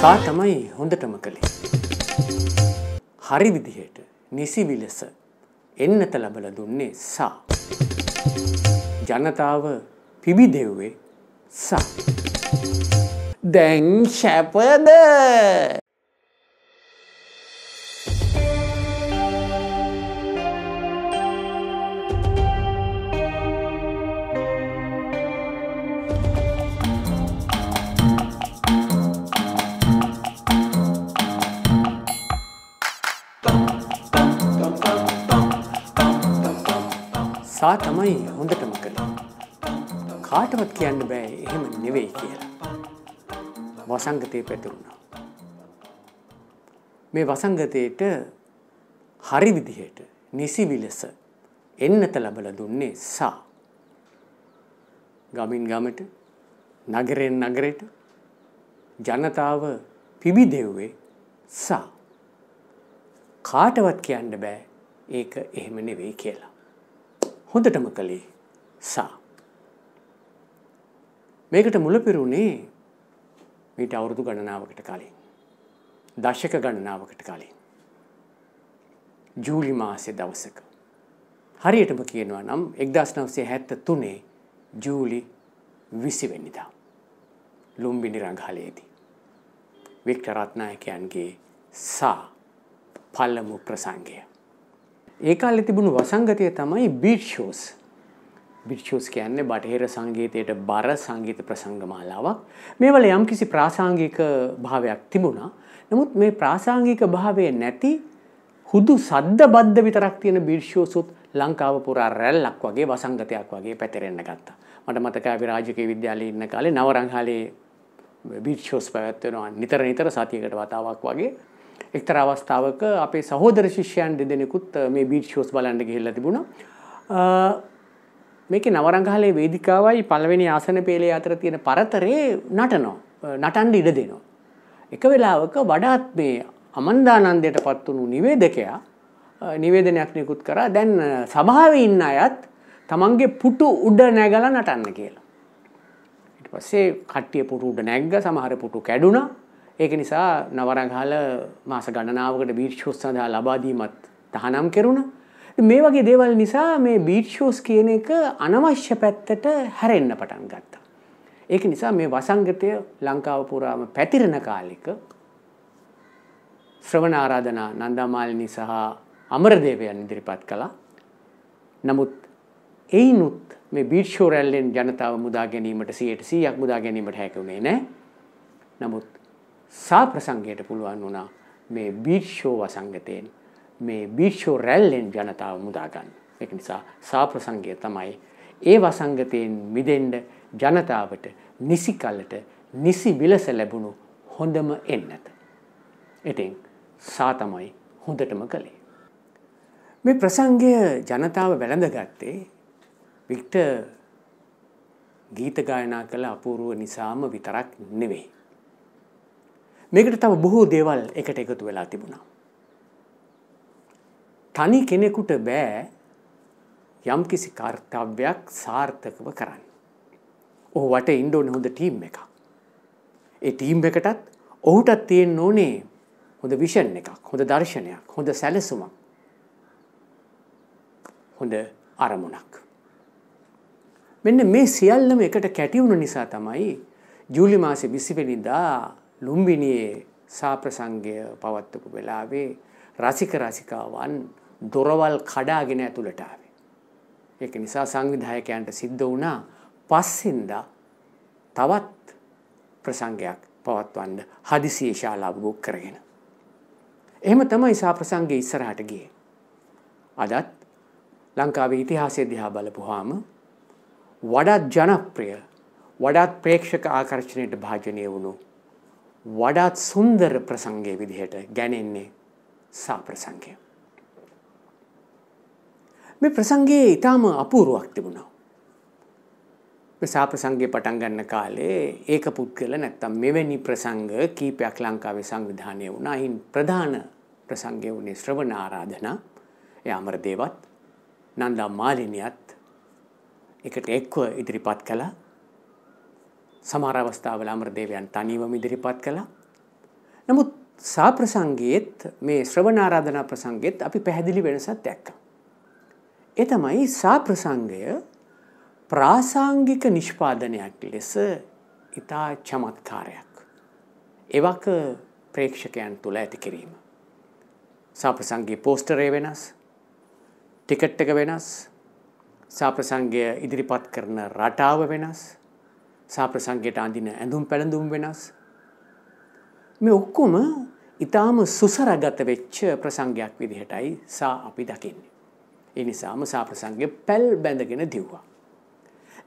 සා තමයි හොඳටම කළේ. හරි විදිහයට නිසිවිලෙස එන්නත ලබල දුන්නේ සා. ජනතාව පිබිදෙව්වේ සා. දැන් ශැපද! සා තමයි හොඳටම කළේ. කාටවත් කියන්න බෑ එහෙම නෙවෙයි කියලා. වසංගතය පැතුරුණා. මේ වසංගතයට හරි විදිහට නිසිවිලස එන්නත ලබල දුන්නේ සා. ගමින් ගමට නගරෙන් නගරයට ජනතාව පිබිදෙව්වේ සා. කාටවත් කියන්න බෑ ඒක එහෙම නෙවෙයි කියලා. හොඳටම කළේ සා. මේකට මුලපිරුණේ මීට අවුරුදු ගණනාවකට කලින්. දශක ගණනාවකට කලින්. ජූලි මාසෙ දවසක. හරියටම කියනවා නම් එක්දස් නවසේ හැත්ත තුනේ ජූලි විසිවෙනිදා. ලුම්බිනි රංහලේදී. වික්ටරත්නායකයන්ගේ සා පල්ලමු ප්‍රසංගය. ඒ කාලේ තිබුණු වසංගතය තමයි බීට් ෂෝස්. බීට් ෂෝස් කියන්නේ බටහිර සංගීතයට බර සංගීත ප්‍රසංග මාලාවක්. මේවල යම්කිසි ප්‍රාසංගික භාවයක් තිබුණා. නමුත් මේ ප්‍රාසංගික භාවය නැති හුදු සද්ද බද්ද විතරක් තියෙන බීට් ෂෝස්ුත් ලංකාව පුරා රැල්ලක් වගේ වසංගතයක් වගේ පැතිරෙන්න ගත්තා. මට මතකයි අපි රාජකීය විද්‍යාලයේ ඉන්න කාලේ නවරංහලේ බීට් ෂෝස් පැවැත්වෙනවා නිතර නිතර සතියකට වතාවක් වගේ එක්තර අවස්ථාවක අපේ සහෝදර ශිෂ්‍යයන් දෙදෙනෙකුත් මේ බීට් ෂෝස් බලන්න ගිහිල්ලා තිබුණා. මේක නවරංගහලේ වේදිකාවයි පළවෙනි ආසන පේලේ අතර තියෙන පරතරේ නටනවා. නටන්න ඉඩ දෙනවා. එක වෙලාවක වඩාත් මේ අමන්දානන්දයට පත් වුණු නිවේදකයා නිවේදනයක් නිකුත් කරා දැන් සභාවේ ඉන්න අයත් තමන්ගේ පුටු උඩ නැගලා නටන්න කියලා. ඊට පස්සේ කට්ටිය පුටු උඩ නැග්ග සමහර පුටු කැඩුනා ඒක නිසා නවරගාල මාස ගණනාවකට බීට්ෂෝස් සඳහා ලබාදීමත් තහනම් කෙරුණ. මේ වගේ දේවල් නිසා මේ බීට්ෂෝස් කියන එක අනවශ්‍ය පැත්තට හැරෙන්න පටන් ගත්තා. ඒක නිසා මේ වසංගතය ලංකාව පුරාම පැතිරෙන කාලෙක ශ්‍රවණ ආරාධනා නන්දාමාලිනි සහ අමරදේවයන් ඉදිරිපත් කළා. නමුත් එයිනුත් මේ බීට්ෂෝ රැල්ලෙන් ජනතාව මුදා ගැනීමට සියයට සීයක් මුදා ගැනීමට හැකුණේ නෑ. නමුත් සා ප්‍රසංගයට පුළුවන් වුණා මේ බීට්ෂෝ වසංගතයෙන් මේ බීට්ෂෝ රැල්ලෙන් ජනතාව මුදාගන්න. එක නිසා සා ප්‍රසංගය තමයි ඒ වසංගතයෙන් මිදෙන්ඩ ජනතාවට නිසි කල්ලට නිසි විලස ලැබුණු හොඳම එන්නත. ඉතින් සා තමයි හොඳටම කළේ. මේ ප්‍රසංගය ජනතාව වැළඳගත්තේ වික්ට ගීත ගායනා කළ අපූරුව නිසාම විතරක් නෙවෙයි. මේකට තව බොහෝ දේවල් එකට එකතු වෙලා තිබුණා. තනි කෙනෙකුට බෑ යම්කිසි කාර්තව්‍යයක් සාර්ථකව කරන්න. ඔහු වට ඉන්න ඕනේ හොඳ ටීම් එකක්. ඒ ටීම් එකටත් ඔහුටත් තියෙන්න ඕනේ හොඳ විෂන් එකක්, හොඳ දර්ශනයක්, හොඳ සැලසුමක්. හොඳ අරමුණක්. මෙන්න මේ සියල්ලම එකට කැටි වුණු නිසා තමයි ජූලි මාසේ 20 වෙනිදා ලුම්බිනියේ සාප්‍රසංගය පවත්වපු වෙලාවේ රසික රසිකාවන් දොරවල් කඩාගෙන ඇතුළට ආවේ. ඒක නිසා සංවිධායකයන්ට සිද්ධ වුණා පස්සින්දා තවත් ප්‍රසංගයක් පවත්වන්න හදිසියේ ශාලාව බුක් කරගෙන. එහෙම තමයි සා ප්‍රසංගයේ ඉස්සරහට ගියේ. අදත් ලංකාවේ ඉතිහාසය දිහා බලපුවාම වඩාත් ජනප්‍රිය වඩාත් ප්‍රේක්ෂක ආකර්ෂණයට භාජනය වුණු වඩාත් සුන්දර ප්‍රසංගය විදිහට ගැනෙන්නේ සා ප්‍රසංගය. මේ ප්‍රසංගයේ ඉතාම අපූරුවක් තිබුණා. සා ප්‍රසංගේ පටන් ගන්න කාලේ ඒක පුද්ගල නැත්තම් මෙවැනි ප්‍රසංග කීපයක් ලංකාවේ සංවිධානය වුණා. අයින් ප්‍රධාන ප්‍රසංගය වුණේ ශ්‍රවණ ආරාධනා. ඒ අමරදේවත් නන්දා මාලිනියත් එකට එක්ව ඉදිරිපත් කළා. සමහර අවස්ථාවල අමරදේවයන් තනිවම ඉදිරිපත් කළා. නමුත් සාප්‍රසංගයේත් මේ ශ්‍රවණ ආරාධනා ප්‍රසංගෙත් අපි පැහැදිලි වෙනසක් දැක්කා. ඒ තමයි සාප්‍රසංගය ප්‍රාසංගික නිෂ්පාදනයක් ලෙස ඊටා චමත්කාරයක්. එවක ප්‍රේක්ෂකයන් තුල ඇති කිරීම. සාප්‍රසංගයේ පෝස්ටරේ වෙනස්, ටිකට් එක වෙනස්, සාප්‍රසංගය ඉදිරිපත් කරන රටාව වෙනස් සාප්‍රසංගයට අඳින ඇඳුම් පැළඳුම් වෙනස්. මේ ඔක්කොම ඉතාම සුසරගත වෙච්ච ප්‍රසංගයක් විදිහටයි සා අපි දකින්නේ. ඒ නිසාම සාප්‍රසංගය පැල් බැඳගෙන දිව්වා.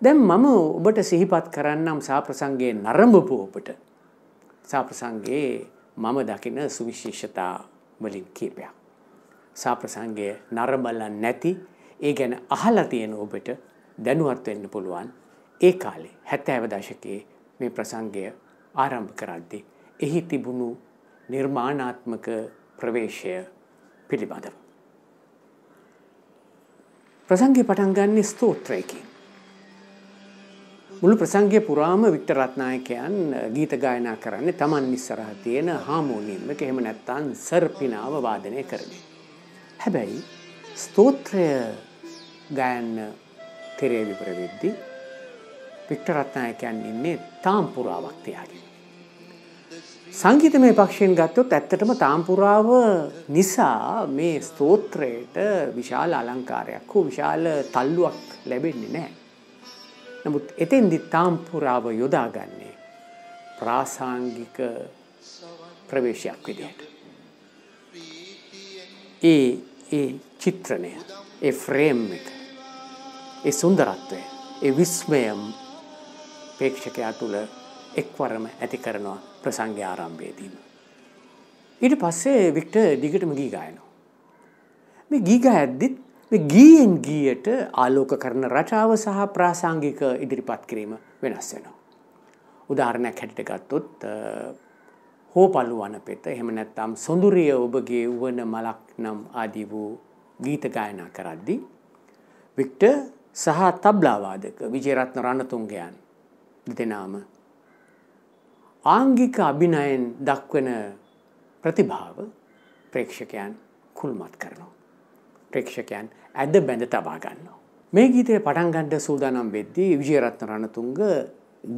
දැන් මම ඔබට සිහිපත් කරන්නම් සාප්‍රසංගයේ නරඹපු ඔබට සාප්‍රසංගයේ මම දකින සුවිශේෂතා වලින් කීපයක්. සාප්‍රසංගය නරඹලා නැති ඒ ගැන අහලා තියෙන ඔබට දැනුවත් වෙන්න පුළුවන් ඒ කාලේ හැත්තෑව දශකයේ මේ ප්‍රසංගය ආරම්භ කරද්දි. එහි තිබුණු නිර්මාණාත්මක ප්‍රවේශය පිළිබඳව. ප්‍රසංගය පටන්ගන්නේ ස්තෝත්‍රයකින්. මුළු ප්‍රසංගය පුරාම වික්ටරත්නායකයන් ගීත ගායනා කරන්නේ තමන් ඉස්සරහ තියෙන හාමෝනියම් එක එහෙම නැත්තන් සර්පිනාව වාදනය කරන්නේ. හැබැයි ස්තෝත්‍රය ගයන්න තෙරේ විපරවෙද්දිී වික්ටරත්නායකයන් ඉන්නේ තාම්පුරාවක් තියාගෙන. සංගීතමය පක්ෂයෙන් ගත්තොත් ඇත්තටම තාම්පුරාව නිසා මේ ස්තෝත්‍රයට විශාල අලංකාරයක් හෝ විශාල තල්ලුවක් ලැබෙන්නේ නෑ. නමුත් එතෙන්දි තාම්පුරාව යොදාගන්නේ ප්‍රාසාංගික ප්‍රවේශයක් විදියට. ඒ ඒ චිත්‍රණය ඒ ෆ්‍රේම් එක ඒ සුන්දරත්වය ඒ විස්මයම් ප්‍රේක්ෂකයා තුළ එක්වරම ඇති කරනවා ප්‍රසංග ආරම්භයේදීම. ඊට පස්සේ වික්ට දිගටම ගී ගායනවා. මේ ගී ගායද්දිත් ගීයෙන් ගීයට ආලෝක කරන රචාව සහ ප්‍රාසංගික ඉදිරිපත් කිරීම වෙනස් වෙනවා. උදාහරණයක් හැටියට ගත්තොත් හෝපල්ලු වනපෙත එහෙම නැත්නම් සොඳුරිය ඔබගේ වන මලක් නම් ආදී වූ ගීත ගායනා කරද්දී වික්ටර් සහ තබ්ලා වාදක විජේරත්න රණතුංගයන් දෙනාම. ආංගික අභිනයෙන් දක්වන ප්‍රතිභාව ප්‍රේක්ෂකයන් කුල්මත් කරනවා. ප්‍රේක්ෂකයන් ඇද බැඳ තබා ගන්නවා. මේ ගීතය පටන්ගණ්ඩ සූදානම් වෙද්දී විජයරත්න රණතුන්ග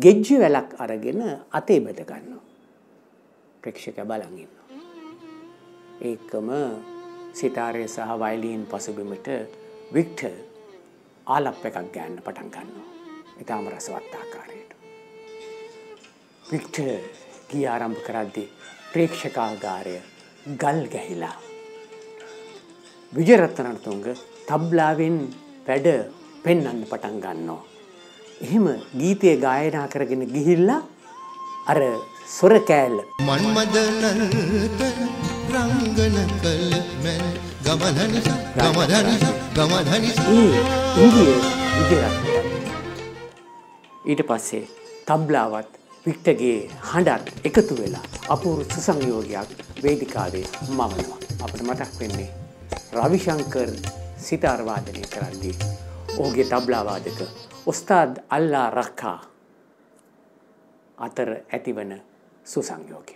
ගෙජ්ජි වැලක් අරගෙන අතේ බැද ගන්නවා. ප්‍රේක්ෂක බලගන්න. ඒකම සිතාරය සහ වයිලීන් පසුබිමට වික්ට ආලප් එකක් ගෑන්න පටන් ගන්නවා. ඉතාම රසවත්තා. පික්චර් ගී ආරම්භ කරද්දී ප්‍රේක්ෂකාගාරය ගල් ගැහිලා. විජරත්තරණතුංග තබ්ලාවෙන් වැඩ පෙන්නන්න පටන් ගන්නවා. එහෙම ගීතය ගායනා කරගෙන ගිහිල්ලා අර සොර කෑල්ල මන්මදනල්ප රංගන කළ මැන් ගමධනි ගමධනි ගමධනි ඉන්දිය විජරත්තරණ ඊට පස්සේ තබ්ලාවත් වික්ටගේ හඬත් එකතු වෙලා අපූරු සුසංයෝගයක් වේදිකාවේ මවනවා. අපට මතක් වෙන්නේ රවිශංකර් සිතාර්වාදනය කරන්නේ. ඕගේ තබ්ලාවාදක ඔස්තාද අල්ලා රක්කා අතර ඇතිවන සුසංයෝගය.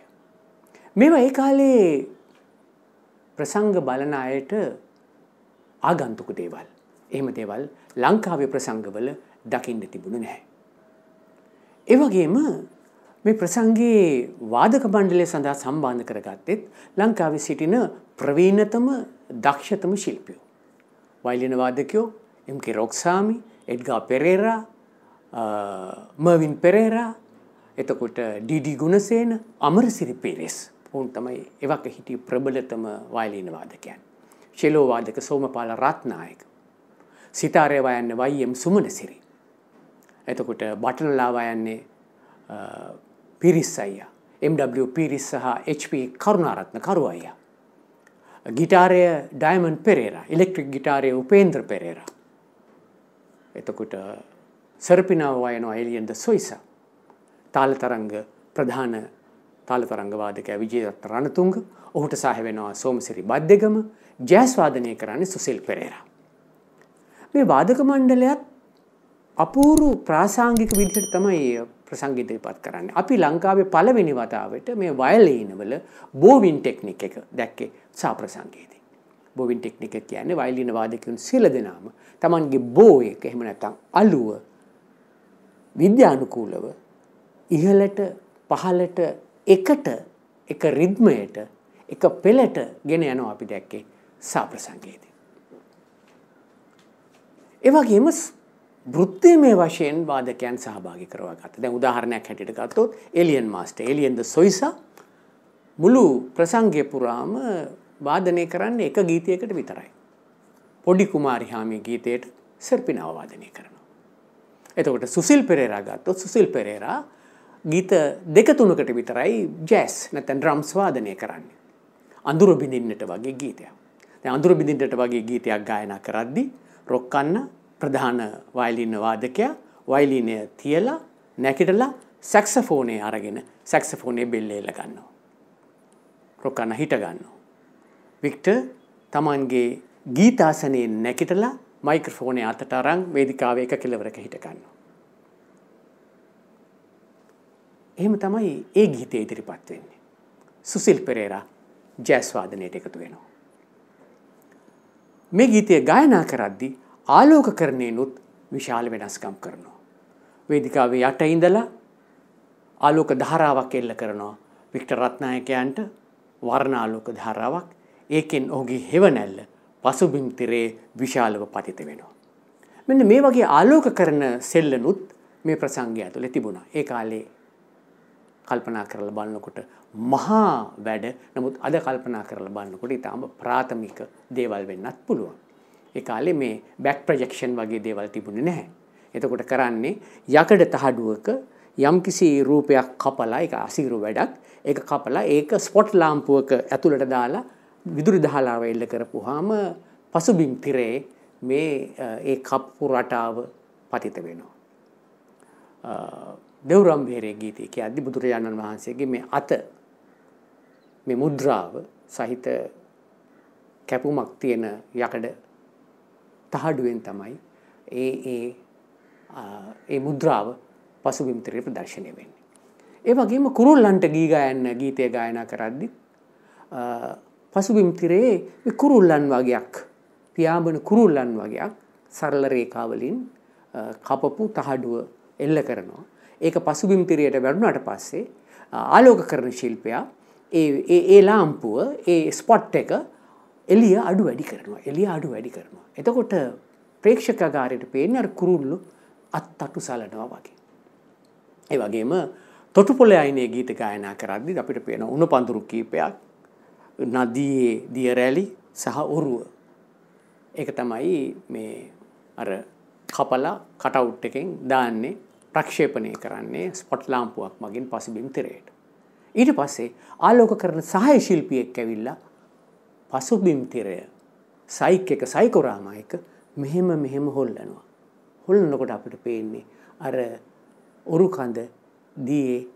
මෙවා ඒ කාලේ ප්‍රසංග බලන අයට ආගන්තුක දේවල්. එහෙම දේවල් ලංකාවේ ප්‍රසංගවල දකින්න තිබුණ නැහැ. ඒ වගේම මේ ප්‍රසංගයේ වාදක මණ්ඩලය සඳහා සම්බන්ධ කරගත්තෙත් ලංකාවේ සිටින ප්‍රවීණතම දක්ෂතම ශිල්පියෝ. වයිලින වාදකයෝ M K Rocksamy, Edgar Perera, Mervin Perera, එතකොට ඩීඩී ගුණසේන, අමරසිරි පීරෙස්. ඔවුන් තමයි එවක හිටි ප්‍රබලතම වයිලින වාදකයන්. ෂෙලෝ වාදක සෝමපාල රත්නායක. සිතාරය වයන්න වයිඑම් සුමනසිරි. එතකොට බටනලාවා යන්නේ පිරිස් අයියා. MW පිරිස් සහ HP කරුණාරත්න කරු අයියා. ගිටාරය ඩයිමන් පෙරේර ඉලෙක්ට්‍රික් ගිටාරය උපේන්ද්‍ර පෙරේර. එතකොට සරපිනාව අයන අයිලියන්ද සොයිස. තාලතරංග ප්‍රධාන තාලතරංගවාදක විජේදත්ත රණතුංග ඔහුට සහවෙනවා සෝමසිරි බද්ධගම ජෑස්වාදනය කරන්න සුසිල් පෙරේර. මේ වාදක මණ්ඩලයත් අපූරු ප්‍රාසාංගික විදිහට තමයි ප්‍රසංග ඉදිරිපත් කරන්නේ. අපි ලංකාවේ පළවෙනි වතාවට මේ වයලීනවල බෝවින් ටෙක්නික් එක දැක්කේ සාප්‍රසංගයේදී. බොවින් ටෙක්නික කියන්නේ වයිලින වාදකයන් සිල දෙනාම තමන්ගේ බෝ එක එහෙම නැත්නම් අලුව විද්‍යානුකූලව ඉහළට පහළට එකට එක රිද්මයට එක පෙළට ගෙන යනවා අපි දැක්කේ සාප්‍රසංගයේදී. ඒ වගේම බෘත්තිමය වශයෙන් වාදකයන් සහභාගි කරවා ගත දැන් උදාහරණයක් හැටියට ගත්තොත් Elian master Elian de Soysa මුළු ප්‍රසංගය පුරාම වාදනය කරන්නේ එක ගීතයකට විතරයි. පොඩි කුමාරි හාමියේ ගීතයට සර්පිනව වාදනය කරනවා. එතකොට සුසිල් පෙරේරා ගත්තොත් සුසිල් පෙරේරා ගීත දෙක තුනකට විතරයි ජැස් නැත්නම් ඩ්‍රම්ස් වාදනය කරන්නේ. අඳුර බිඳින්නට වගේ ගීතයක්. දැන් අඳුර බිඳින්නට වගේ ගීතයක් ගායනා කරද්දී රොක්කන්න ප්‍රධාන වයිලින්න වාදකයා වයිලිනය තියලා නැකිටලා සැක්සෆෝනේ අරගෙන සැක්සෆෝනේ බෙල්ලේල ගන්නවා. රොකන්න හිටගන්නවා. වික්ට තමන්ගේ ගීතාසනයේ නැකිටලා මයික්‍රෆෝනය අතට අරං වේදිකාව එක කෙලවරක හිටගන්නවා. එහෙම තමයි ඒ ගීතය ඉදිරිපත් වෙන්නේ. සුසිල් පෙරේරා ජැස්වාදනයට එකතු වෙනවා. මේ ගීතය ගායනා කරද්දි ආලෝකකරණයනුත් විශාල වෙනස්කම් කරනවා. වේදිකාවේ යට ඉඳලා ආලෝක ධාරාවක් එල්ල කරනවා වික්ටර් රත්නායකයන්ට වර්ණ ආලෝක ධාරාවක් ඒකෙන් ඔහුගේ හෙවණැල්ල පසුබිම් තිරේ විශාලව පතිත වෙනවා. මෙන්න මේ වගේ ආලෝක කරන සෙල්ලනුත් මේ ප්‍රසංගය ඇතුළේ තිබුණා. ඒ කාලේ කල්පනා කරලා බලනකොට මහා වැඩ. නමුත් අද කල්පනා කරලා බලනකොට ඊටාම ප්‍රාථමික දේවල් වෙන්නත් පුළුවන්. ඒ කාලේ මේ බැක් ප්‍රජෙක්ෂන් වගේ දේවල් තිබුණේ නැහැ. එතකොට කරන්නේ යකඩ තහඩුවක යම්කිසි රූපයක් කපලා එක අසිරු වැඩක් ඒ කපලා ඒක ස්පොට් ලාම්පුවක ඇතුළට දාලා විදුරි දහලාව එල්ල කරපු හාම පසුබිම් තිරේ මේ ඒ කප්පු රටාව පතිත වෙනවා. දෙවරම් බේරේ ගීතයක අධි බුදුරජාණන් වහන්සේගේ මේ අත මේ මුද්‍රාව සහිත කැපුමක් තියෙන යකඩ තහඩුවෙන් තමයි ඒ ඒ ඒ මුද්‍රාව පසුබිම්තරයට ප්‍රදර්ශනය වෙන්නේ. ඒ වගේම කුරුල්ලන්ට ගීගයන්න ගීතය ගායන කරද්දි පසුබිම්තිරයේ කුරුල්ලන් වගයක් පියාඹන කුරුල්ලන් වගයක් සරල රේකාවලින් කපපු තහඩුව එල්ල කරනවා. ඒක පසුබිම්තිරයට වැඩුණට පස්සේ ආලෝක කරන ශිල්පයා ඒ ලාම්පුව ඒ ස්පොට් එක එලිය අඩු වැඩි කරනවා එලිය අඩු වැඩි කරනවා. එතකොට ප්‍රේක්ෂකගාරයට පේන අර කුරුල්ලු අත් අටු සලනවා වගේ. ඒ වගේම තොටුපොළ අයිනේ ගීත ගායනා කරද්දි අපිට පේන උණ පඳුරු කීපයක් නදියේ දිය රැලි සහ ඔරුව. ඒක තමයි මේ අර කපලා කටවුට් එකෙන් දාන්නේ ප්‍රක්ෂේපණය කරන්නේ ස්පොට් ලාම්පුවක් මගින් පසිබිම් තිරයට. ඊට පස්සේ ආලෝක කරන සහය ශිල්පියෙක් ඇවිල්ලා පසුබිම් තිරය සයික් එක සයිකොරාම එක මෙහෙම මෙහෙම හොල්ලනවා. හොල්ලනකොට අපට පේන්නේ අර ඔරු කඳ දයේ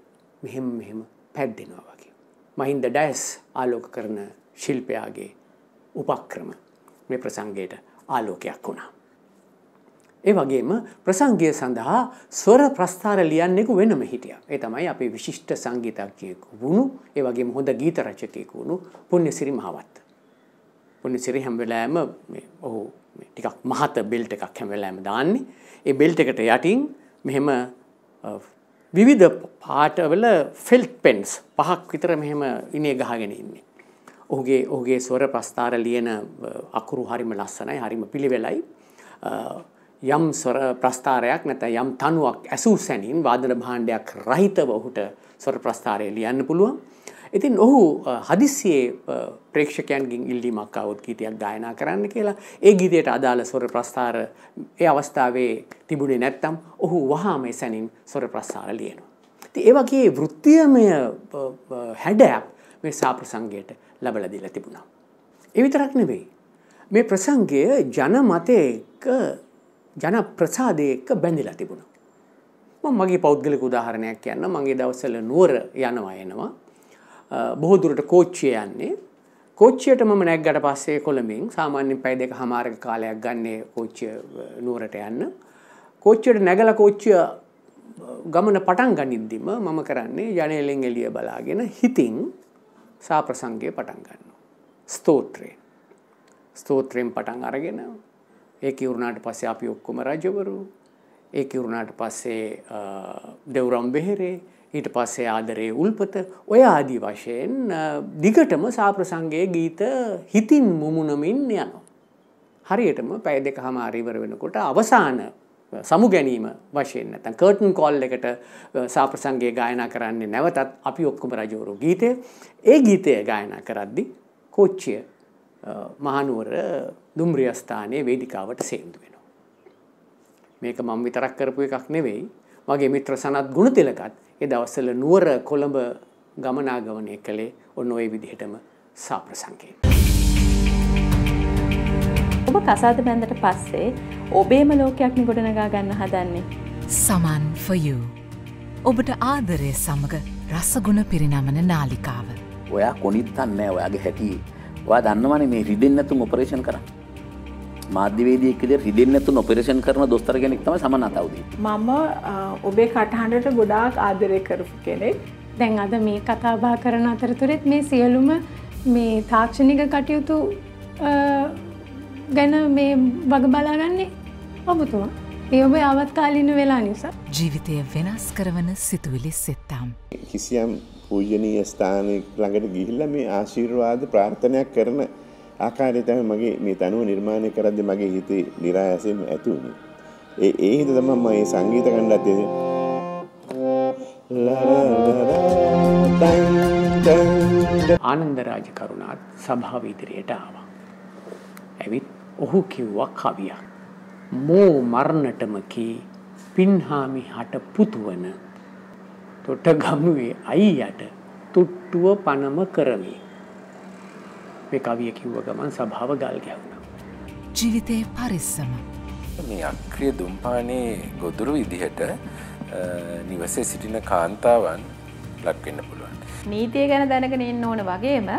මෙහෙම මෙහෙම පැද්දෙනවා වගේ. මහින්ද ඩැස් ආලෝක කරන ශිල්පයාගේ උපක්‍රම මේ ප්‍රසංගයට ආලෝකයක් වුණා. ඒ වගේම ප්‍රසංගය සඳහා ස්වර ප්‍රස්ථාර ලියන්නෙකු වෙනම හිටිය. ඒ තමයි අපි විශිෂ්ට සංගීතක්කයෙකු වුණු ඒ වගේම හොඳ ගීත රචකයෙකු වුණු පුුණ්‍ය සිරිමාවත්ත. ඔන්න සිරි හැම වෙලාවෙම මේ ඔහු ටිකක් මහත බෙල්ට් එකක් හැම වෙලාවෙම දාන්නේ. ඒ බෙල්ට් එකට යටින් මෙහෙම විවිධ පාටවල ෆෙල්ට් පෙන්ස් පහක් විතර මෙහෙම ඉනේ ගහගෙන ඉන්නේ. ඔහුගේ ඔහුගේ ස්වර ප්‍රස්ථාර ලියන අකුරු හරිම ලස්සනයි, හරිම පිළිවෙලයි. යම් ස්වර ප්‍රස්ථාරයක් නැත්නම් යම් තනුවක් ඇසූ සැනින් වාදන භාණ්ඩයක් රහිතව ඔහුට ස්වර ප්‍රස්ථාරය ලියන්න පුළුවන්. ඉතින් ඔහු හදිස්සියේ ප්‍රේක්ෂකයන්ගින් ඉල්ලීමක් අවුත් ගීතයක් ගායනා කරන්න කියලා ඒ ගීතයට අදාළ ස්වර ප්‍රස්ථාර ඒ අවස්ථාවේ තිබුණේ නැත්තම් ඔහු වහාම එසැනින් ස්වර ප්‍රස්ථාර ලියනවා. ඉතින් ඒ වගේ වෘත්තීයමය හැඩයක් මේ සා ප්‍රසංගයට ලැබලා දීලා තිබුණා. ඒ විතරක් නෙවෙයි. මේ ප්‍රසංගය ජනමතයක ජන ප්‍රසාදයක බැඳිලා තිබුණා. මම මගේ පෞද්ගලික උදාහරණයක් කියන්න මගේ දවසල නුවර යනවා එනවා බොහෝදුරට කෝච්චය යන්නේ කෝච්චයට මම නැක්ගට පස්සේ කොළඹින් සාමාන්‍යෙන් පැයි දෙක හමාරක කාලයක් ගන්නේ කෝච්චය නුවරට යන්න කෝච්චයට නැගල කෝච්චය ගමන පටන් ගනිද්දිම මම කරන්නේ ජනේලෙන් එලිය බලාගෙන හිතින් සාප්‍රසංගය පටන් ගන්න. ස්තෝත්‍රයෙන් ස්තෝත්‍රයෙන් පටන් අරගෙන ඒක වුණාට පස්සේ අපි ඔක්කොම රජවරු ඒක වුණාට පස්සේ දෙවුරම් බෙහෙරේ ඊට පස්සේ ආදරයේ උල්පත ඔය ආදී වශයෙන් දිගටම සාප්‍රසංගයේ ගීත හිතින් මුමුණමින් යනවා. හරියටම පැය දෙක හමාර ඉවර වෙනකොට අවසාන සමු ගැනීම වශයෙන් නැතන් කර්ටන් කොල් එකට සාප්‍රසංගේ ගායනා කරන්නේ නැවතත් අපි ඔක්කොම රජෝරු ගීතය ඒ ගීතය ගායනා කරද්දි කොච්චිය මහනුවර දුම්රියස්ථානය වේදිකාවට සේන්දු වෙනවා. මේක මං විතරක් කරපු එකක් නෙවෙයි මගේ මිත්‍ර සනත් ගුණ තිලකත් ඒ දවස්සල නුවර කොළඹ ගමනාගවනය කළේ ඔන්න ඔය විදිහටම සාප්‍රසංකේ. ඔබ කසාද බැඳට පස්සේ ඔබේම ලෝකයක්න ගොඩනගා ගන්න හදන්නේ. සමන් ෆයූ. ඔබට ආදරය සමඟ රසගුණ පිරිනමන නාලිකාව. ඔයා කොනිත්තන්නෑ ඔයාගේ හැටි වා දන්නවන මේ රිදෙන්න්නතුම් ඔපරේෂන් කරන්න. මාධ්‍යවේදී කිය රිදෙන් ඇතු නොපිරෂන් කරන දොස්තර කෙනෙක් තම සමනතාවදී. මම ඔබේ කටහඬට ගොඩාක් ආදරය කරපු කෙනෙක්. දැන් අද මේ කතාබා කරන අතරතුරෙත් මේ සියලුම මේ තාක්ෂණික කටයුතු ගැන මේ වග බලාගන්නේ ඔබතුමා. ඒ ඔබේ අවත්කාලීන වෙලා නිසා. ජීවිතය වෙනස් කරවන සිතුවිලි සෙත්තම්. කිසියම් පූජනීය ස්ථානය ළඟට ගිහිල්ල මේ ආශීර්වාද ප්‍රාර්ථනයක් කරන ආකාරය තම මගේ මේ තනුව නිර්මාණය කරද්දි මගේ හිතේ નિરાයසෙම ඇති වුණේ. ඒ ඒ හිත තමයි මම මේ සංගීත කණ්ඩත් දෙන්නේ. ආනන්දරාජ කරුණාත් සභාව ඉදිරියට ආවා. ඇවිත් ඔහු කිව්වා කවියක්. මෝ මරණටම කී පින්හාමි හට පුතුවන තොට ගමුවේ අයියට තුට්ටුව පනම කරමි. මේ කවිය කිව්ව ගමන් සභාව ගල් ගැවුණ. ජීවිතය පරිස්සම. මේ අක්‍රිය දුම්පානේ ගොදුරු විදිහට නිවසේ සිටින කාන්තාවන් ලක්වෙන්න පුළුවන්. නීතිය ගැන දැනගෙන ඉන්න ඕන වගේම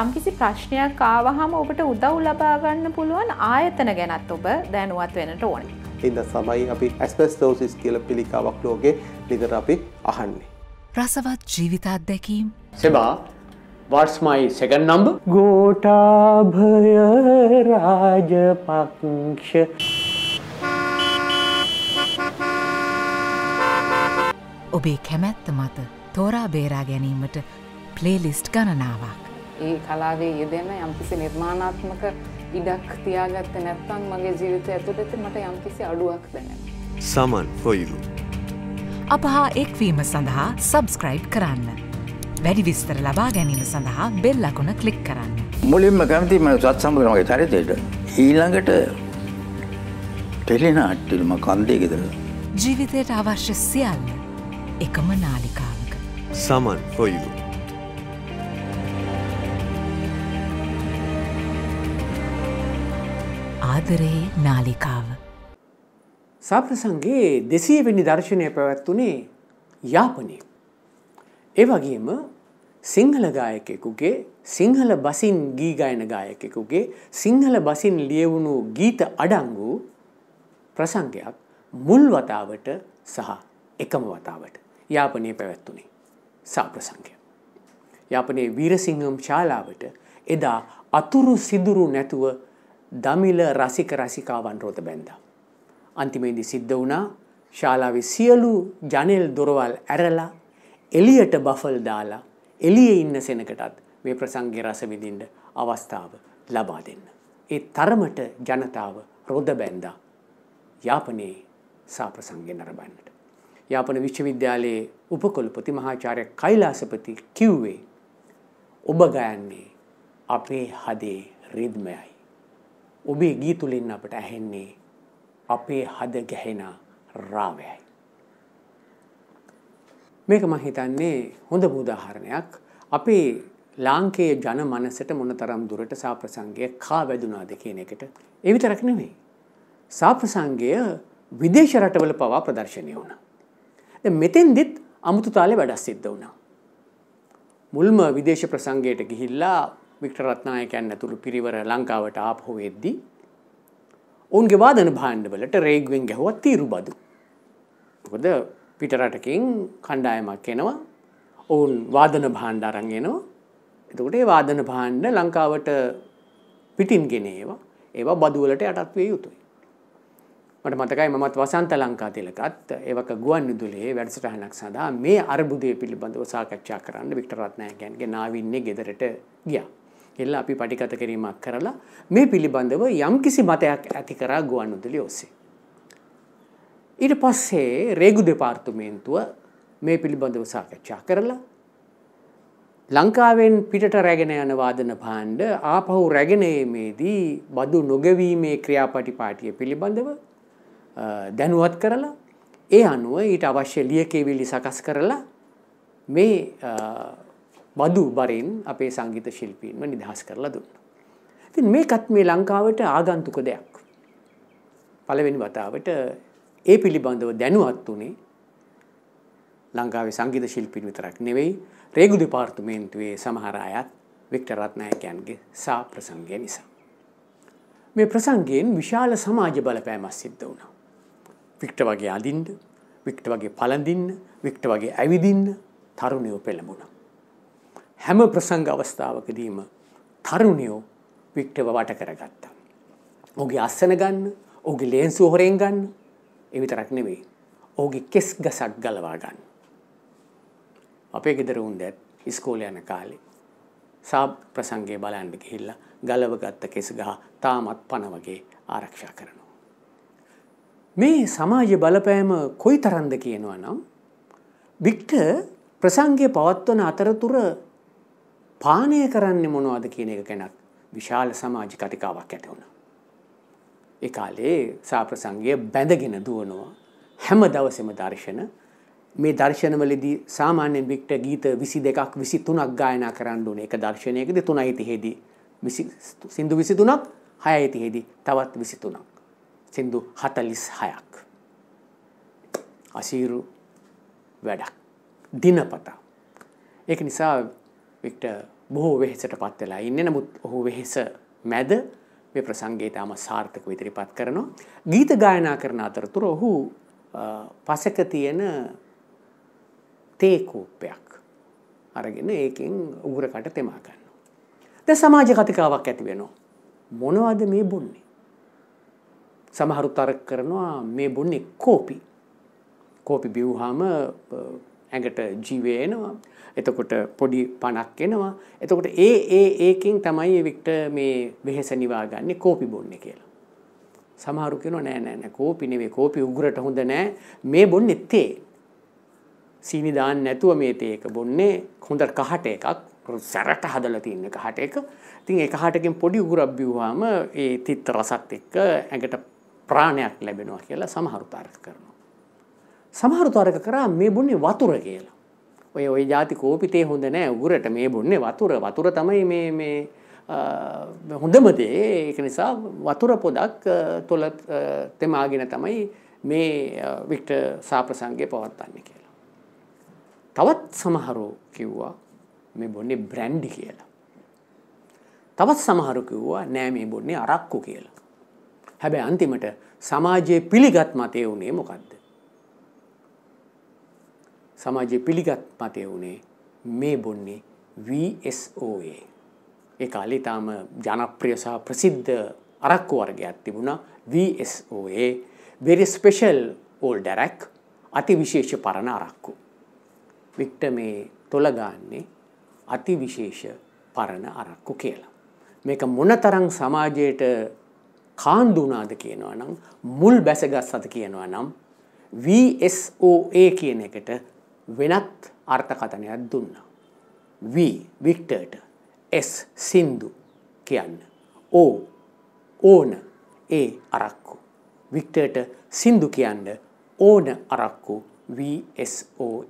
යම් කිසි ප්‍රශ්නයක් ආවහම ඔබට උදව් ලබාගන්න පුළුවන් ආයතන ගැනත් ඔබ දැනුවත් වෙනට ඕන. එද සමයි අපි ඇස්පස් තෝසිස් කියල පිළිකාවක් ලෝගේ නිදර අපි අහන්නේ. රසවත් ජීවිතත් දැකීම්. සෙබා what's my second number gotabhaya rajapaksha ඔබේ කැමැත්ත මත තෝරා බේරා ගැනීමට ප්ලේලිස්ට් ගණනාවක් ඒ කලාවේ යෙදෙන යම්කිසි නිර්මාණාත්මක ඉඩක් තියාගත්ත නැත්තන් මගේ ජීවිත ඇතුළත මට යම්කිසි අඩුවක් දැන සමන් හොයු අප හා එක්වීම සඳහා සබස්ක්‍රයිබ් කරන්න වැඩි විස්තර ලබා ගැනීම සඳහා බෙල්ලකුණ කලික් කරන්න. මුලින්ම කැමතිම සත් සම්බුදමගේ චරිතයට ඊළඟට ටෙලිනාට්ටිල්ම කන්දේ ගෙදර. ජීවිතයට අවශ්‍ය සියල්ල එකම නාලිකාවක. සමන් පොයු. ආදරයේ නාලිකාව. සාප්‍රසන්ගේ දෙසීවෙනි දර්ශනය පැවැත්වනේ යාපනය. එවගේම සිංහල ගායකෙකුගේ සිංහල බසින් ගී ගයන ගායකෙකුගේ සිංහල බසින් ලියවුණු ගීත අඩංගු ප්‍රසංගයක් මුල් වතාවට සහ එකම වතාවට යාපනය පැවැත්වුණේ සාප්‍රසංගය. යාපනයේ වීරසිංහම් ශාලාවට එදා අතුරු සිදුරු නැතුව දමිල රසික රසිකාවන් රෝත බැන්දා. අන්තිමේදි සිද්ධ වුණා ශාලාවේ සියලු ජනෙල් දොරවල් ඇරලා එලියට බෆල් දාලා එලියේ ඉන්න සෙනකටත් මේ ප්‍රසංගේ රසවිඳින්න අවස්ථාව ලබා දෙන්න. ඒ තරමට ජනතාව රොද බැන්දා යාපනයේ සාප්‍රසංගය නරඹන්නට. යාපන විශ්වවිද්‍යාලයේ උපකුලපති මහාචාර්ය කෛලාසපති කිව්වේ ඔබ ගයන්නේ අපේ හදේ රිද්මයයි. ඔබේ ගී තුලින් අපට ඇහෙන්නේ අපේ හද ගැහෙන රාවයයි. මේක මම හිතන්නේ හොඳ උදාහරණයක් අපේ ලාංකේය ජන මනසට මොනතරම් දුරට සාප්‍රසංගය කා වැදුනාද කියන එකට ඒ විතරක් නෙමෙයි සාප්‍රසංගය විදේශ රටවල පවා ප්‍රදර්ශනය වුණා. දැන් මෙතෙන්දිත් අමුතු තාලේ වැඩක් සිද්ධ වුණා. මුල්ම විදේශ ප්‍රසංගයට ගිහිල්ලා වික්ටර් රත්නායකයන් ඇතුළු පිරිවර ලංකාවට ආපහු එද්දී ඔවුන්ගේ වාදන භාණ්ඩවලට රේගුවෙන් ගැහුවා තීරු බදු. මොකද පිටරටකින් කණ්ඩායමක් එනවා ඔවුන් වාදන භාණ්ඩ අරංගෙනවා එතකොට ඒ වාදන භාණ්ඩ ලංකාවට පිටින් ගෙනේවා ඒවා බදුවලට යටත් විය යුතුයි. මට මතකයි මමත් වසන්ත ලංකා තිලකත් ඒවක ගුවන් විදුලියේ වැඩසටහනක් සඳහා මේ අර්බුදය පිළිබඳව සාකච්ඡා කරන්න වික්ටර් රත්නායකයන්ගේ නාවින්නේ ගෙදරට ගියා. එල්ලා අපි පටිගත කිරීමක් කරලා මේ පිළිබඳව යම්කිසි මතයක් ඇති කරා ගුවන් විදුලිය ඔස්සේ ඊට පස්සේ රේගු දෙපාර්තමේන්තුව මේ පිළිබඳව සාකච්ඡා කරලා ලංකාවෙන් පිටට රැගෙන යන වාදන භාණ්ඩ ආපහු රැගෙනීමේදී බදු නොගැවීමේ ක්‍රියාපටිපාටිය පිළිබඳව දැනුවත් කරලා ඒ අනුව ඊට අවශ්‍ය ලියකේවිලි සකස් කරලා මේ බදු බරින් අපේ සංගීත ශිල්පීන්ව නිදහස් කරලා දුන්න. ඉතින් මේකත් මේ ලංකාවට ආගන්තුක දෙයක්. පළවෙනි වතාවට ඒ පිළිබඳව දැනුවත් වුණේ ලංකාවේ සංගීත ශිල්පීන් විතරක් නෙවෙයි රේගු දෙපාර්තමේන්තුවේ සමහර අයත් වික්ටර් රත්නායකයන්ගේ සා ප්‍රසංගය නිසා. මේ ප්‍රසංගයෙන් විශාල සමාජ බලපෑමක් සිද්ධ වුණා. වික්ටර් වගේ අඳින්න, වික්ටර් වගේ පළඳින්න, වික්ටර් වගේ ඇවිදින්න තරුණයෝ පෙළඹුණා. හැම ප්‍රසංග අවස්ථාවකදීම තරුණයෝ වික්ටව වට කරගත්තා. ඔහුගේ අස්සන ගන්න, ඔහුගේ ලේන්සු හොරෙන් ගන්න, ඒ විතරක් නෙවෙයි. ඔහුගේ කෙස් ගසක් ගලවා ගන්න. අපේ ගෙදර වුන් දැත් ඉස්කෝලේ යන කාලේ සාබ් ප්‍රසංගේ බලන්න ගිහිල්ලා ගලවගත්ත කෙස් ගහ තාමත් පණ වගේ ආරක්ෂා කරනවා. මේ සමාජ බලපෑම කොයි තරම්ද කියනවා නම් වික්ටර් ප්‍රසංගය පවත්වන අතරතුර පානය කරන්නේ මොනවද කියන එක ගැනත් විශාල සමාජ කතිකාවක් ඇති වුණා. ඒ කාලේ සාප්‍රසංගය බැඳගෙන දුවනවා. හැම දවසෙම දර්ශන මේ දර්ශනවලදී සාමාන්‍යෙන් වික්ට ගීත විසි දෙකක් විසි තුනක් ගායනා කරන්න ඕන එක දර්ශනයකද තුනයි තිහෙදී සිින්දු විසි තුනක් හයයිතිහෙදී තවත් විසි තුනක් සිින්දු හතලිස් හයක් අසීරු වැඩක් දිනපතා ඒක නිසා වික්ට බොහෝ වෙහෙසට පත්වෙලා ඉන්න නමුත් ඔහු වෙහෙස මැද මේ ප්‍රසංගේ තාම සාර්ථකව ඉදිරිපත් කරනවා. ගීත ගායනා කරන අතරතුර ඔහු පසක තියෙන තේකූපයක් අරගෙන ඒකෙන් උගුරකට තෙමා ගන්නවා. ද සමාජ කතිකාවක් ඇති වෙනවා. මොනවද මේ බොන්නේ. සමහරු තර කරනවා මේ බොන්නේ කෝපි. කෝපි බිව්හාම ඇඟට ජීවය එනවා. එතකොට පොඩි පණක් එනවා. එතකොට ඒ ඒ ඒකෙන් තමයි වික්ට මේ වෙහෙස නිවාගන්නේ කෝපි බොන්නේ කියලා. සමහරු කියනවා නෑ නෑ නෑ කෝපි නෙවෙයි කෝපි උගුරට හොඳ නෑ මේ බොන්නේ තේ. සීනි දාන්න නැතුව මේ තේ එක බොන්නේ හොඳ කහට එකක් සැරට හදලා තියෙන කහට එක. ඉතින් ඒ කහටකින් පොඩි උගුරක් බිව්වම ඒ තිත් රසත් එක්ක ඇඟට ප්‍රාණයක් ලැබෙනවා කියලා සමහරු තාරක කරනවා. සමහරු තර්ක කරා මේ බොන්නේ වතුර කියලා. ඔය ඔය ಜಾති කෝපිතේ හොඳ නෑ උගුරට මේ බොන්නේ වතුර. වතුර තමයි මේ මේ හොඳම දේ. ඒක නිසා වතුර පොදක් තොල තෙමාගෙන තමයි මේ වික්ටර් සාප්‍රසංගය පවත්වන්නේ කියලා. තවත් සමහරු කිව්වා මේ බොන්නේ බ්‍රැන්ඩි කියලා. තවත් සමහරු කිව්වා නෑ මේ බොන්නේ අරක්කු කියලා. හැබැයි අන්තිමට සමාජයේ පිළිගත් මතය වුණේ මොකද්ද? සමාජය පිළිගත් මතය වුණේ මේ බොන්නේ VSOA. ඒ කාලේ තාම ජනප්‍රිය සහ ප්‍රසිද්ධ අරක්කු වර්ගයක් තිබුණා VSOA very special old arak අතිවිශේෂ පරණ අරක්කු. වික්ට මේ තොලගන්නේ අතිවිශේෂ පරණ අරක්කු කියලා. මේක මොනතරං සමාජයට කාන්දුනාද කියනවා නම් මුල් බැසගත් සත කියනවා නම් VSOA කියන එකට වෙනත් අර්ථකථනයක් දුන්නා. V වික්ටර්ට S සින්දු කියන්න. O ඕන ඒ අරක්කු. වික්ටර්ට සින්දු කියන්න ඕන අරක්කු VSOA.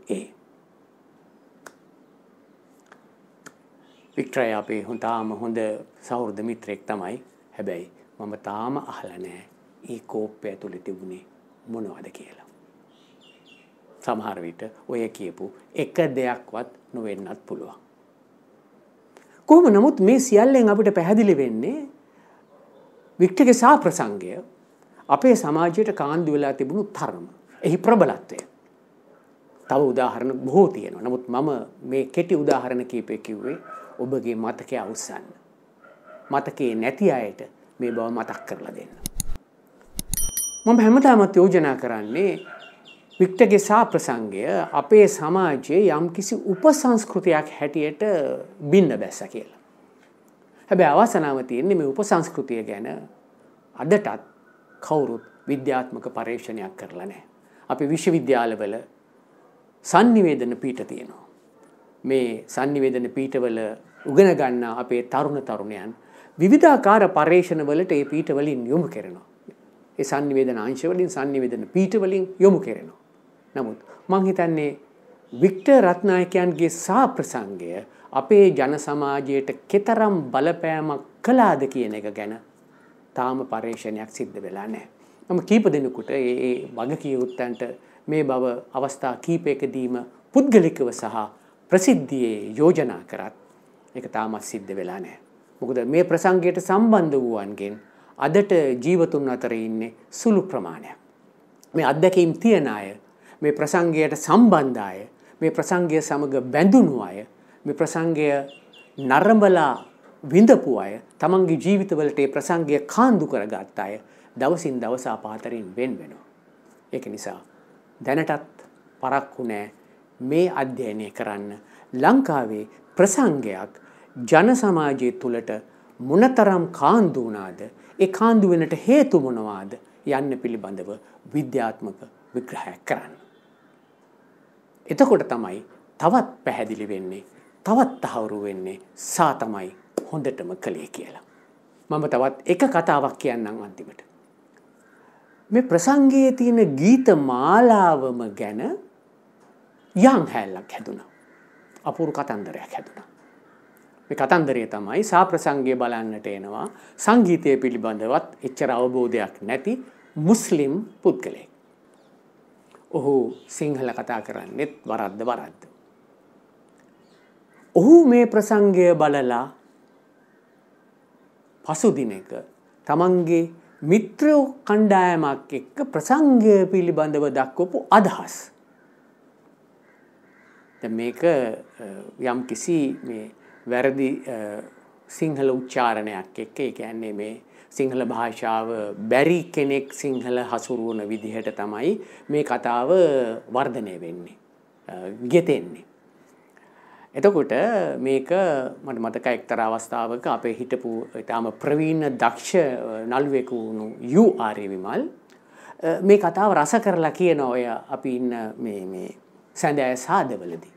වික්ට්‍රය අපේ හොතාම හොඳ සෞෘධ මිත්‍රයෙක් තමයි හැබැයි මම තාම අහලනෑ ඒ කෝප්පය තුළ තිබුණේ මොනවද කියලා. සමහර විට ඔය කියපු එක දෙයක්වත් නොවෙන්නත් පුළුවන්. කොහොම නමුත් මේ සියල්ලෙන් අපිට පැහැදිලි වෙන්නේ වික්ටගේ සා ප්‍රසංගය අපේ සමාජයට කාන්දු වෙලා තිබුණු තරම එහි ප්‍රබලත්වය. තව උදාහරණ බොහෝ තියෙනවා. නමුත් මම මේ කෙටි උදාහරණ කීපයක් කිව්වේ ඔබගේ මතකය අවසන්. මතකේ නැති අයට මේ බව මතක් කරලා දෙන්න. මම හැමදාමත් යෝජනා කරන්නේ වික්ටගේ සා ප්‍රසංගය අපේ සමාජයේ යම් කිසි උපසංස්කෘතියක් හැටියට බින්න බැස්ස කියලා. හැබැ අවසනාව තියෙන්නේ මේ උපසංස්කෘතිය ගැන අදටත් කවුරුත් විද්‍යාත්මක පර්ේෂණයක් කරලා නෑ. අපි විශ්වවිද්‍යාලවල සංනිවේදන පීට තියෙනවා. මේ සංනිවේදන පීටවල උගෙන ගන්නා අපේ තරුණ තරුණයන් විවිධාකාර පර්ේෂණවලට ඒ පීටවලින් යොමු කරනවා. ඒ සංනිවේදන අංශවලින් සංනිවේදන පීටවලින් යොමු කරනවා. නමුත් මං හිතන්නේ වික්ට රත්නායකයන්ගේ සාප්‍රසංගය අපේ ජන සමාජයට කෙතරම් බලපෑමක් කලාද කියන එක ගැන තාම පර්ේෂණයක් සිද්ධ වෙලා නෑ. නම කීප දෙනකුට ඒ වගකියවුත්තන්ට මේ බව අවස්ථා කීපයකදීම පුද්ගලිකව සහ ප්‍රසිද්ධියයේ යෝජනා කරත් එක තාමත් සිද්ධ වෙලා නෑ. මොකද මේ ප්‍රසංගයට සම්බන්ධ වුවන්ගෙන් අදට ජීවතුන් අතර ඉන්නේ සුළු ප්‍රමාණයක්. මේ අත්දැකීම් තියෙන අය මේ ප්‍රසංගයට සම්බන්ධාය මේ ප්‍රසංගය සමග බැඳුණු අය මේ ප්‍රසංගය නරඹලා විඳපු අය තමන්ගේ ජීවිතවලට ඒ ප්‍රසංගය කාන්දු කරගත් අය දවසින් දවස අපාතරින් වෙන් වෙනවා. ඒක නිසා දැනටත් පරක්කු නෑ මේ අධ්‍යයනය කරන්න ලංකාවේ ප්‍රසංගයක් ජන සමාජය තුළට මොනතරම් කාන්දු වුණාද ඒ කාන්දු වෙනට හේතු මොනවාද යන්න පිළිබඳව විද්‍යාත්මක විග්‍රහයක් කරන්න. එතකොට තමයි තවත් පැහැදිලි වෙන්නේ තවත් තහවුරු වෙන්නේ සා තමයි හොඳටම කළේ කියලා. මම තවත් එක කතාවක් කියන්නම් අන්තිමට. මේ ප්‍රසංගයේ තියෙන ගීත මාලාවම ගැන යම් හැල්ලක් හැදුණා. අපූරු කතන්දරයක් හැදුණා. මේ කතන්දරය තමයි සා ප්‍රසංගය බලන්නට එනවා සංගීතය පිළිබඳවත් එච්චර අවබෝධයක් නැති මුස්ලිම් පුද්ගලයෙක්. ඔහු සිංහල කතා කරන්නෙත් වරද්ද වරද්ද. ඔහු මේ ප්‍රසංගය බලලා පසුදිනක තමන්ගේ මිත්‍රයෝ කණ්ඩායමක් එක්ක ප්‍රසංගය පිළිබඳව දක්වපු අදහස්. මේක යම් කිසි වැරදි සිංහල උච්චාරණයක් එක්ක ඒ ඇන්නේ මේ සිංහල භාෂාව බැරි කෙනෙක් සිංහල හසුරුවන විදිහට තමයි මේ කතාව වර්ධනය වෙන්නේ. ගෙතෙන්නේ. එතකොට මේක මට මතක එක්තර අවස්ථාවක අපේ හිටපු ඉතාම ප්‍රවීණ දක්ෂ නල්ුවෙකු වුණු යු ආරය විමල් මේ කතාව රස කරලා කියන ඔය අපි ඉන්න සැඳෑ සාධවලදී.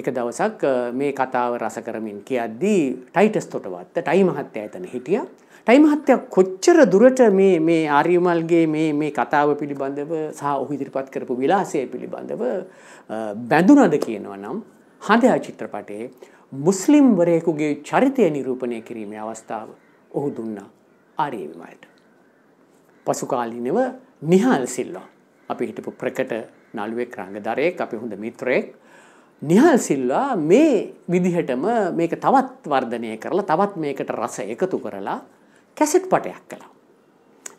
එක දවසක් මේ කතාව රස කරමින් කියද්දී ටයිටස් තොටවත්ත ටයි මහත්තය ඇතන හිටිය ටයි මහත්තයා කොච්චර දුරට මේ මේ ආර්යමල්ගේ මේ මේ කතාව පිළිබඳව සහ ඔහු ඉදිරිපත් කරපු විලාසය පිළිබඳව බැඳුනද කියනවා නම් හඳයා චිත්‍රපටයේ මුස්ලිම්වරයෙකුගේ චරිතය නිරූපණය කිරීමේ අවස්ථාව ඔහු දුන්නා ආර්ය විමල්ට. පසුකාලීනව නිහාල් සිල්වා අපි හිටපු ප්‍රකට නළුවෙක් රංගදරයෙක් අපි හොඳ මිත්‍රයෙක් නිහල් සිල්වා මේ විදිහටම මේක තවත් වර්ධනය කරලා තවත් මේකට රස එකතු කරලා කැසට් පටයක් කළා.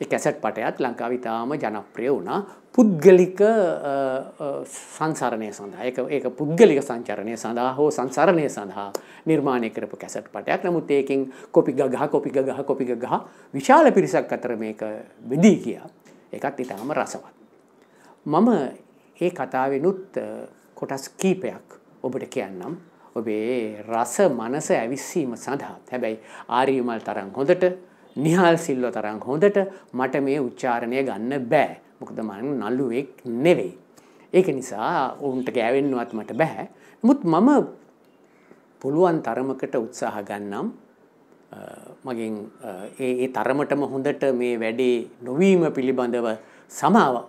ඒ කැසට් පටයත් ලංකාව ඉතාම ජනප්‍රිය වුණා පුද්ගලික සංසරණය සඳහා ඒක ඒක පුද්ගලික සංචරණය සඳහා හෝ සංසරණය සඳහා නිර්මාණය කරපු කැසට් පටයක්. නමුත් ඒකෙන් කොපි ගහ කොපි ගහ කොපි ගහ විශාල පිරිසක් අතර මේක බෙදී ගියා. ඒකත් ඉතාම රසවත්. මම ඒ කතාවෙනුත් කොටස් කීපයක් ඔබට කියන්නම් ඔබේ රස මනස ඇවිස්සීම සඳහා හැබැයි ආරියමල් තරම් හොඳට නිහාල් සිල්ව තරම් හොඳට මට මේ උච්චාරණය ගන්න බෑ. මොකද මම නළුවෙක් නෙවෙයි. ඒක නිසා ඔවුන්ට ගෑවෙන්නවත් මට බෑ. නමුත් මම පුළුවන් තරමකට උත්සාහ ගන්නම් මගෙන් ඒ ඒ තරමටම හොඳට මේ වැඩේ නොවීම පිළිබඳව සමාව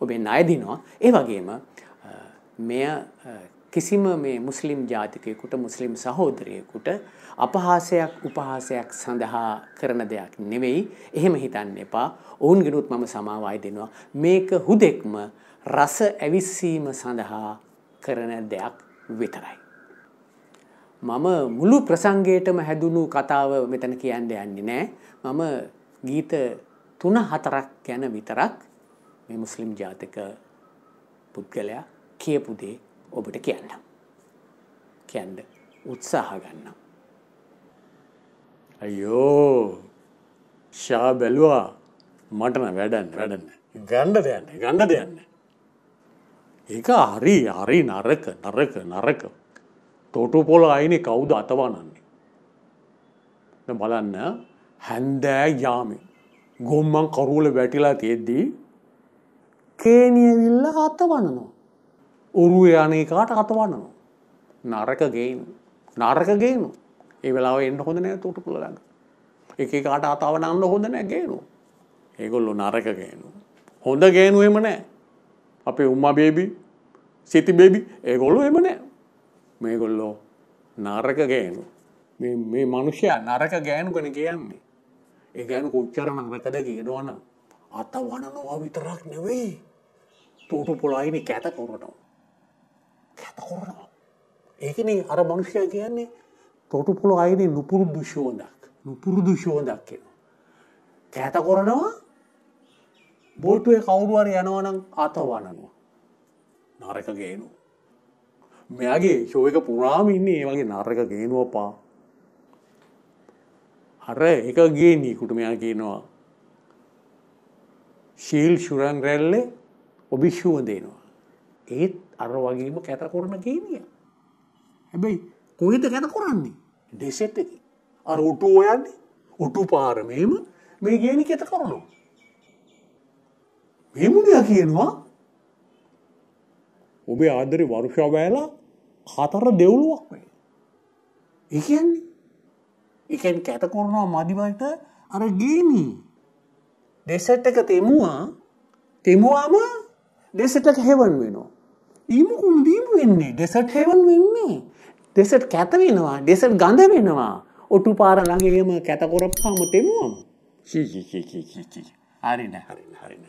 ඔබෙන් අයදිනවා ඒ වගේම මෙය කිසිම මේ මුස්ලිම් ජාතිකයකුට මුස්ලිම් සහෝදරයකුට අපහාසයක් උපහාසයක් සඳහා කරන දෙයක් නෙවෙයි. එහෙම හිතන්න එපා. ඔවුන් ගිනුත් මම සමාව දෙනවා. මේක හුදෙක්ම රස ඇවිස්සීම සඳහා කරන දෙයක් විතරයි. මම මුළු ප්‍රසංගයටම හැදුණු කතාව මෙතන කියන්න යන්නේ නෑ. මම ගීත තුන හතරක් ගැන විතරක් මේ මුස්ලිම් ජාතික පුද්ගලයා කියපු දේ ඔබට කියන්න. කියන්න උත්සාහ ගන්නම්. අයෝ ශා බැලුවා මටන වැඩන්න වැඩන්න ගණ්ඩ දෙයන්න ගණ්ඩ දෙයන්න. ඒක හරි හරි නරක නරක නරක තොටු පොල අයිනෙ කවුද අතවනන්නේ. බලන්න හැන්දෑ යාමේ ගොම්මන් කරුවල වැටිලා තියෙද්දී කේනියවිල්ල අතවනනවා. උරුව යනේ කාට අතවනනවා. නරකගේනු නරකගේනු. ඒ වෙලා එන්න හොඳ නෑ තුට පුළලඟ. එක කාට අතාව නන්න හොඳ නෑ ගේනු. ඒගොල්ලු නරක ගේනු. හොඳ ගේනුවම නෑ. අපේ උම්ම බේබි සිති බේබි ඒගොල්ලු එම නෑ. මේගොල්ලෝ නරක ගේනු. මේ මනුෂ්‍ය නරක ගෑනු කන කියන්නේ. ඒ ගැන කොච්චරම වැකද කියනවන අත වනනවා විතරක් නෙවෙයි තුටු පොලායින කැත කොරනවා. කැත කොරනවා. ඒකන අර මනුෂ්‍යය කියන්නේ තොටුපොළ අයනේ නුපුරුදු ශෝදක් නුපුරුදු ශෝදක් කෙන. කෑත කොරනවා බෝටුවේ කවුරුවර යනවනම් අතවනනවා. නරක ගේනු. මෙයාගේ ශෝයක පුරාම ඉන්නේ ඒ වගේ නරක ගේනුවපා. අර එක ගේනීකුට මෙයා කියනවා. ශීල් ශුරන් රැල්ලේ ඔබිශ්ුව දේනවා. ඒත් අර වගේම කැත කොරන ගේනිය. හැබැයි කොහෙද කැත කොරන්නේ දෙසෙත් එක අර ඔටුවෝ යන්නේ ඔටු පාරමේම මේ ගේනික ඇත කරුණු. මෙමුණයා කියනවා ඔබේ ආදරි වර්ෂා බෑලා හතර දෙව්ලුවක් වේ. එකන්නේ එකන් කැත කොරනවා මදිවලට අර ගේමී දෙසට එක තෙමුවා තෙමුවාම දෙසට හෙවන් වෙනවා. ඊමුකුන් දීම වෙන්නේ දෙසට හෙවන් වෙන්නේ දෙසට කැත වෙනවා දෙසට ගඳ වෙනවා ඔටු පාර ළඟේම කැතකොරප්පාම තෙමුවම හරින හරින හරින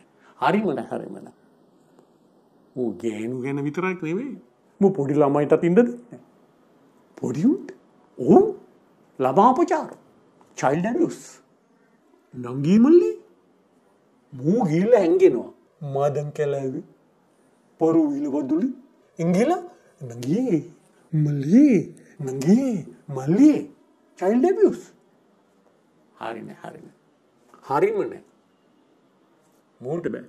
හරිමන හරිමන ඌ ගෑනු ගැන විතරක් නෙවෙයි මු පොඩි ළමයිටත් ඉන්න දෙන්නේ පොඩියුන්ට ඔව් ලබාපචාර චයිල්ඩ් ඇබියුස් නංගීමල්ලි මූ ගිහිල්ලා හැංගෙනවා මාදන් කැලෑවේ පොරු විල ගොදුලි ඉංගිලා නංගී මලේ මගේ මල්ලේ චයිල් ඩැබියස් හරින හරින හරිමනෑ මූට බෑ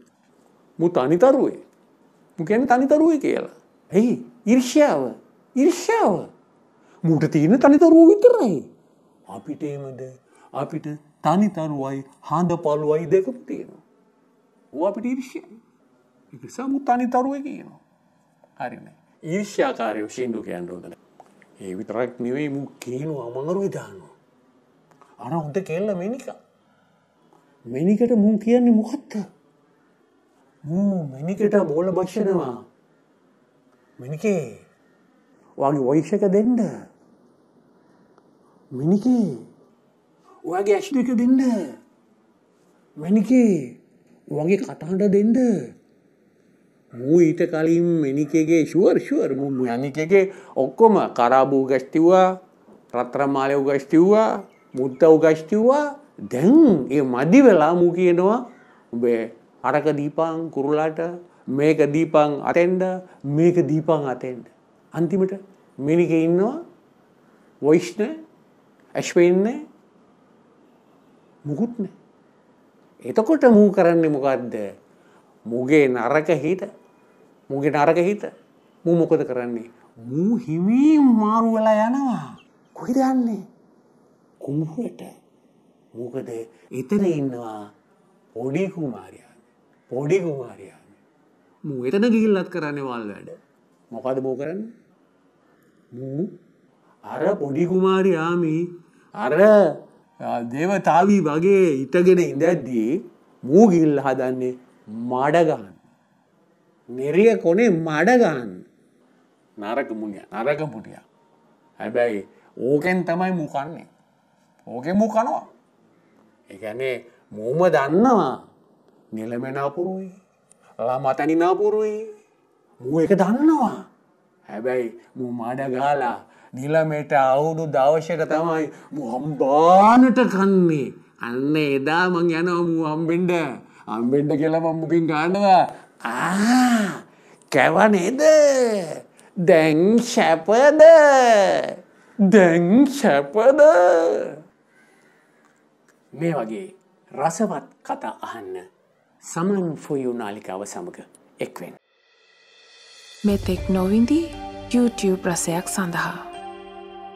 මු තනිතරුවේ මුකැන තනිතරුවේ කියලා ඇයි ඉර්ෂාව ඉර්ෂාව මුට තියෙන තනිතරුව විතරයි අපිට එමද අපිට තනිතරුවයි හඳ පලුවයි දෙකම තියෙනවා ඌ අපිට ඉර්ෂය එකසා මු තනිතරුව කියනවා හරිනෑ ඊර්ෂ්‍යාකාරයෝ ශීන්දු කියන්න ඕදන. ඒ විතරක් නෙවෙයි මු කියනු අමඟරු විධානවා. අර හොඳ කෙල්ල මෙනික. මෙනිකට මුන් කියන්නේ මොකත්ත. මෙනිකට බෝල භක්ෂණවා. මෙනිකේ වගේ වෛෂක දෙන්න. මිනිකේ ඔයාගේ ඇශ්ටික දෙන්න. මැනිකේ වගේ කටහට දෙන්න. මූ ඊට කලින් මැනිකගේ ශුවර් ශුවර් මුම් යනිකගේ ඔක්කොම කරාබූ ගෂ්ටිව්වා රත්‍රමාලයව ගෂ්ටිව්වා මුත්තව ගෂ්ටිව්වා දැන් ඒ මදි වෙලා මූ කියනවා උබේ අරක දීපාන් කුරුලාට මේක දීපං අතෙන්ඩ මේක දීපං අතෙන්ට. අන්තිමට මිනික ඉන්නවා වොයිෂ්න ඇශ්වෙන්නේ මුකුත්න. එතකොට මූ කරන්නේ මොකක්ද මුගේ නරක හිත මුගේ නරක හිත මූ මොකද කරන්නේ මූ හිමී මාරු වෙලා යනවා කොහෙද යන්නේ කුඹුරට මොකද එතන ඉන්නවා පොඩි කුමාරයා පොඩි කුමාරයා මූ එතන ගිහිල්ලත් කරන්නේ වල් වැඩ මොකද මූ කරන්නේ මූ අර පොඩි කුමාරයාමි අර දේවතාවී වගේ ඉටගෙන ඉඳද්දී මූ ගිහිල්ලා හදන්නේ මඩගන්න. නෙරිය කොනේ මඩගන්න. නරක මුිය නරක මුටිය. හැබැයි ඕකෙන් තමයි මුකන්නේ. ඕකෙ මුකනවා. එකනේ මෝම දන්නවා නිලමෙනපුරුයි ළමතැනිනාපුරුයි මූ එක දන්නවා. හැබැයි මු මඩගාලා නිලමට අවුදු දවශ්‍යක තමයි මුහම්බානට කන්නේ අන්න එදා මං යනව මුහම්බෙන්ඩ අම්බෙන්ඩ කියලා මම්මුකින් ගානවා කැවනේද දැන් සැපද දැන් සැපද මේ වගේ රසවත් කතා අහන්න සමන් ෆොයු නාලිකාව සමඟ එක්වෙන්. මෙතෙක් නොවිඳී YouTube ප්‍රසයක් සඳහා.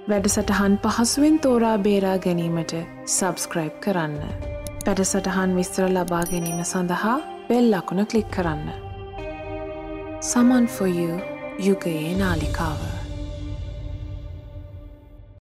වැඩසටහන් පහසුවෙන් තෝරා බේරා ගැනීමට සබස්ක්‍රයිබ් කරන්න. වැඩසටහන් විස්තර ලබා ගැනීම සඳහා බෙල් ලකුණ කලික් කරන්න. සමන් ෆොයු යුගයේ නාලිකාව.